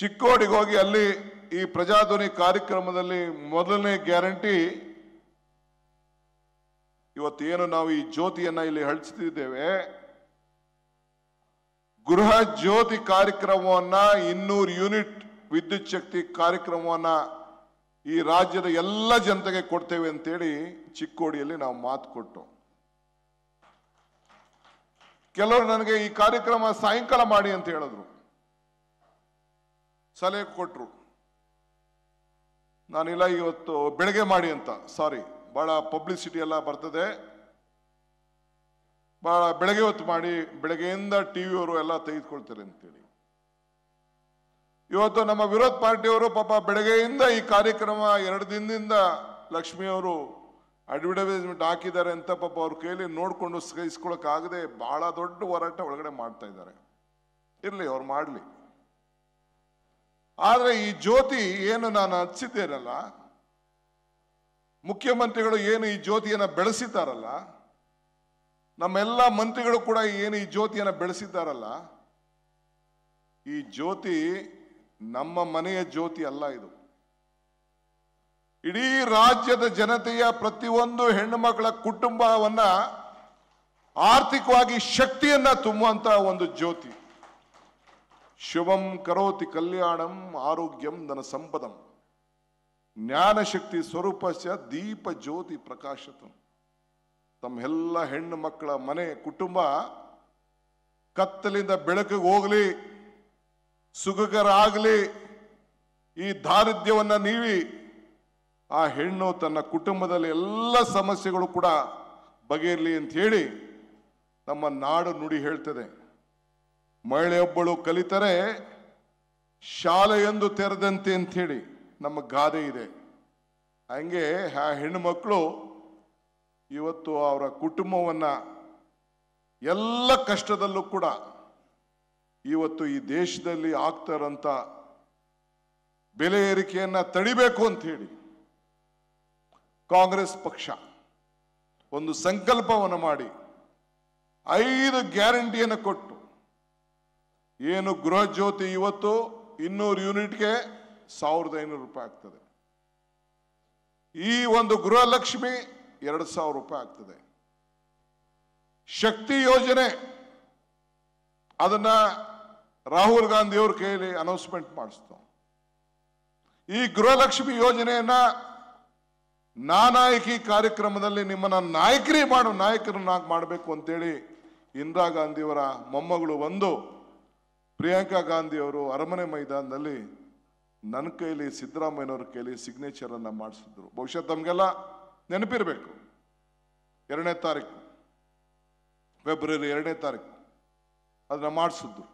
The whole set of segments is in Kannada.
ಚಿಕ್ಕೋಡಿಗೆ ಹೋಗಿ ಅಲ್ಲಿ ಈ ಪ್ರಜಾಧ್ವನಿ ಕಾರ್ಯಕ್ರಮದಲ್ಲಿ ಮೊದಲನೇ ಗ್ಯಾರಂಟಿ ಇವತ್ತೇನು ನಾವು ಈ ಜ್ಯೋತಿಯನ್ನ ಇಲ್ಲಿ ಹಳಿಸ್ತಿದ್ದೇವೆ ಗೃಹ ಜ್ಯೋತಿ ಕಾರ್ಯಕ್ರಮವನ್ನ ಇನ್ನೂರು ಯೂನಿಟ್ ವಿದ್ಯುತ್ ಶಕ್ತಿ ಕಾರ್ಯಕ್ರಮವನ್ನ ಈ ರಾಜ್ಯದ ಎಲ್ಲ ಜನತೆಗೆ ಕೊಡ್ತೇವೆ ಅಂತೇಳಿ ಚಿಕ್ಕೋಡಿಯಲ್ಲಿ ನಾವು ಮಾತು ಕೊಟ್ಟು ಕೆಲವರು ನನಗೆ ಈ ಕಾರ್ಯಕ್ರಮ ಸಾಯಂಕಾಲ ಮಾಡಿ ಅಂತ ಹೇಳಿದ್ರು ಸಲಹೆ ಕೊಟ್ಟರು ನಾನಿಲ್ಲ ಇವತ್ತು ಬೆಳಗ್ಗೆ ಮಾಡಿ ಅಂತ ಸಾರಿ ಭಾಳ ಪಬ್ಲಿಸಿಟಿ ಎಲ್ಲ ಬರ್ತದೆ ಭಾಳ ಬೆಳಗ್ಗೆ ಹೊತ್ತು ಮಾಡಿ ಬೆಳಗ್ಗೆಯಿಂದ ಟಿ ವಿಯವರು ಎಲ್ಲ ತೆಗೆದುಕೊಳ್ತಾರೆ ಅಂತೇಳಿ ಇವತ್ತು ನಮ್ಮ ವಿರೋಧ ಪಾರ್ಟಿಯವರು ಪಾಪ ಬೆಳಗ್ಗೆಯಿಂದ ಈ ಕಾರ್ಯಕ್ರಮ ಎರಡು ದಿನದಿಂದ ಲಕ್ಷ್ಮಿಯವರು ಅಡ್ವರ್ಟೈಸ್ಮೆಂಟ್ ಹಾಕಿದ್ದಾರೆ ಅಂತ ಪಾಪ ಅವ್ರ ಕೇಳಿ ನೋಡಿಕೊಂಡು ಸಹಿಸ್ಕೊಳಕ್ಕಾಗದೆ ಭಾಳ ದೊಡ್ಡ ಹೋರಾಟ ಒಳಗಡೆ ಮಾಡ್ತಾ ಇದ್ದಾರೆ ಇರಲಿ ಅವ್ರು ಮಾಡಲಿ ಆದರೆ ಈ ಜ್ಯೋತಿ ಏನು ನಾನು ಹಚ್ಚಿದ್ದೇನಲ್ಲ ಮುಖ್ಯಮಂತ್ರಿಗಳು ಏನು ಈ ಜ್ಯೋತಿಯನ್ನು ಬೆಳೆಸಿದ್ದಾರಲ್ಲ ನಮ್ಮೆಲ್ಲ ಮಂತ್ರಿಗಳು ಕೂಡ ಏನು ಈ ಜ್ಯೋತಿಯನ್ನು ಬೆಳೆಸಿದ್ದಾರಲ್ಲ ಈ ಜ್ಯೋತಿ ನಮ್ಮ ಮನೆಯ ಜ್ಯೋತಿ ಅಲ್ಲ ಇದು ಇಡೀ ರಾಜ್ಯದ ಜನತೆಯ ಪ್ರತಿಯೊಂದು ಹೆಣ್ಣು ಮಕ್ಕಳ ಕುಟುಂಬವನ್ನ ಆರ್ಥಿಕವಾಗಿ ಶಕ್ತಿಯನ್ನ ತುಂಬುವಂತಹ ಒಂದು ಜ್ಯೋತಿ ಶಿವಂ ಕರೋತಿ ಕಲ್ಯಾಣಂ ಆರೋಗ್ಯಂ ಧನ ಸಂಪದಂ ಜ್ಞಾನಶಕ್ತಿ ಸ್ವರೂಪ ದೀಪ ಜ್ಯೋತಿ ಪ್ರಕಾಶತಂ ತಮ್ಮೆಲ್ಲ ಹೆಣ್ಣು ಮಕ್ಕಳ ಮನೆ ಕುಟುಂಬ ಕತ್ತಲಿಂದ ಬೆಳಕಿಗೆ ಹೋಗಲಿ ಆಗಲಿ ಈ ದಾರಿದ್ರ್ಯವನ್ನ ನೀವಿ ಆ ಹೆಣ್ಣು ತನ್ನ ಕುಟುಂಬದಲ್ಲಿ ಎಲ್ಲ ಸಮಸ್ಯೆಗಳು ಕೂಡ ಬಗೆಯಲಿ ಅಂತ ಹೇಳಿ ನಮ್ಮ ನಾಡು ನುಡಿ ಹೇಳ್ತದೆ ಮಹಿಳೆಯೊಬ್ಬಳು ಕಲಿತರೆ ಎಂದು ತೆರೆದಂತೆ ಅಂಥೇಳಿ ನಮ್ಮ ಗಾದೆ ಇದೆ ಹಂಗೆ ಆ ಮಕ್ಕಳು ಇವತ್ತು ಅವರ ಕುಟುಂಬವನ್ನು ಎಲ್ಲ ಕಷ್ಟದಲ್ಲೂ ಕೂಡ ಇವತ್ತು ಈ ದೇಶದಲ್ಲಿ ಆಗ್ತಾರಂಥ ಬೆಲೆ ಏರಿಕೆಯನ್ನು ತಡಿಬೇಕು ಅಂಥೇಳಿ ಕಾಂಗ್ರೆಸ್ ಪಕ್ಷ ಒಂದು ಸಂಕಲ್ಪವನ್ನು ಮಾಡಿ ಐದು ಗ್ಯಾರಂಟಿಯನ್ನು ಕೊಟ್ಟು ಏನು ಗೃಹ ಜ್ಯೋತಿ ಇವತ್ತು ಇನ್ನೂರು ಯೂನಿಟ್ಗೆ ಸಾವಿರದ ಐನೂರು ರೂಪಾಯಿ ಆಗ್ತದೆ ಈ ಒಂದು ಗೃಹಲಕ್ಷ್ಮಿ ಎರಡು ಸಾವಿರ ರೂಪಾಯಿ ಆಗ್ತದೆ ಶಕ್ತಿ ಯೋಜನೆ ಅದನ್ನ ರಾಹುಲ್ ಗಾಂಧಿ ಅವ್ರ ಕೈಯಲ್ಲಿ ಅನೌನ್ಸ್ಮೆಂಟ್ ಮಾಡಿಸ್ತು ಈ ಗೃಹಲಕ್ಷ್ಮಿ ಯೋಜನೆಯನ್ನ ನಾನಾಯಕಿ ಕಾರ್ಯಕ್ರಮದಲ್ಲಿ ನಿಮ್ಮನ್ನ ನಾಯಕರಿ ಮಾಡು ನಾಯಕರನ್ನಾಗಿ ಮಾಡಬೇಕು ಅಂತೇಳಿ ಇಂದಿರಾ ಗಾಂಧಿಯವರ ಮೊಮ್ಮಗಳು ಒಂದು ಪ್ರಿಯಾಂಕಾ ಗಾಂಧಿ ಅವರು ಅರಮನೆ ಮೈದಾನದಲ್ಲಿ ನನ್ನ ಕೈಲಿ ಸಿದ್ದರಾಮಯ್ಯನವ್ರ ಕೈಲಿ ಸಿಗ್ನೇಚರನ್ನು ಮಾಡಿಸಿದ್ರು ಬಹುಶಃ ತಮಗೆಲ್ಲ ನೆನಪಿರಬೇಕು ಎರಡನೇ ತಾರೀಕು ಫೆಬ್ರವರಿ ಎರಡನೇ ತಾರೀಕು ಅದನ್ನ ಮಾಡಿಸಿದ್ರು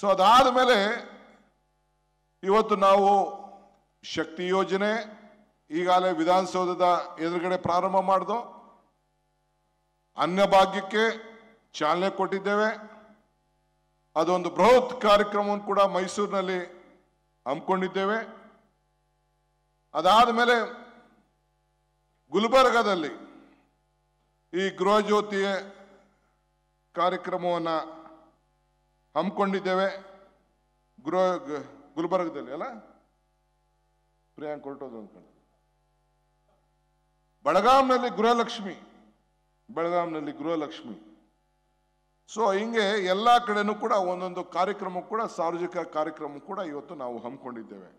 ಸೊ ಅದಾದ ಮೇಲೆ ಇವತ್ತು ನಾವು ಶಕ್ತಿ ಯೋಜನೆ ಈಗಾಗಲೇ ವಿಧಾನಸೌಧದ ಎದುರುಗಡೆ ಪ್ರಾರಂಭ ಮಾಡಿದೋ ಅನ್ಯ ಭಾಗ್ಯಕ್ಕೆ ಚಾಲನೆ ಕೊಟ್ಟಿದ್ದೇವೆ ಅದೊಂದು ಬೃಹತ್ ಕಾರ್ಯಕ್ರಮವನ್ನು ಕೂಡ ಮೈಸೂರಿನಲ್ಲಿ ಹಮ್ಮಿಕೊಂಡಿದ್ದೇವೆ ಅದಾದ ಮೇಲೆ ಗುಲ್ಬರ್ಗದಲ್ಲಿ ಈ ಗೃಹಜ್ಯೋತಿಯ ಕಾರ್ಯಕ್ರಮವನ್ನು ಹಮ್ಮಿಕೊಂಡಿದ್ದೇವೆ ಗೃಹ ಗುಲ್ಬರ್ಗದಲ್ಲಿ ಅಲ್ಲ ಪ್ರಿಯಾಂಕ್ ಹೊರಟೋದು ಅಂದ್ಕೊಂಡು ಬೆಳಗಾಂನಲ್ಲಿ ಗೃಹಲಕ್ಷ್ಮಿ ಬೆಳಗಾಂನಲ್ಲಿ ಗೃಹಲಕ್ಷ್ಮಿ ಸೊ ಹಿಂಗೆ ಎಲ್ಲ ಕಡೆನೂ ಕೂಡ ಒಂದೊಂದು ಕಾರ್ಯಕ್ರಮ ಕೂಡ ಸಾರ್ವಜನಿಕ ಕಾರ್ಯಕ್ರಮ ಕೂಡ ಇವತ್ತು ನಾವು ಹಮ್ಮಿಕೊಂಡಿದ್ದೇವೆ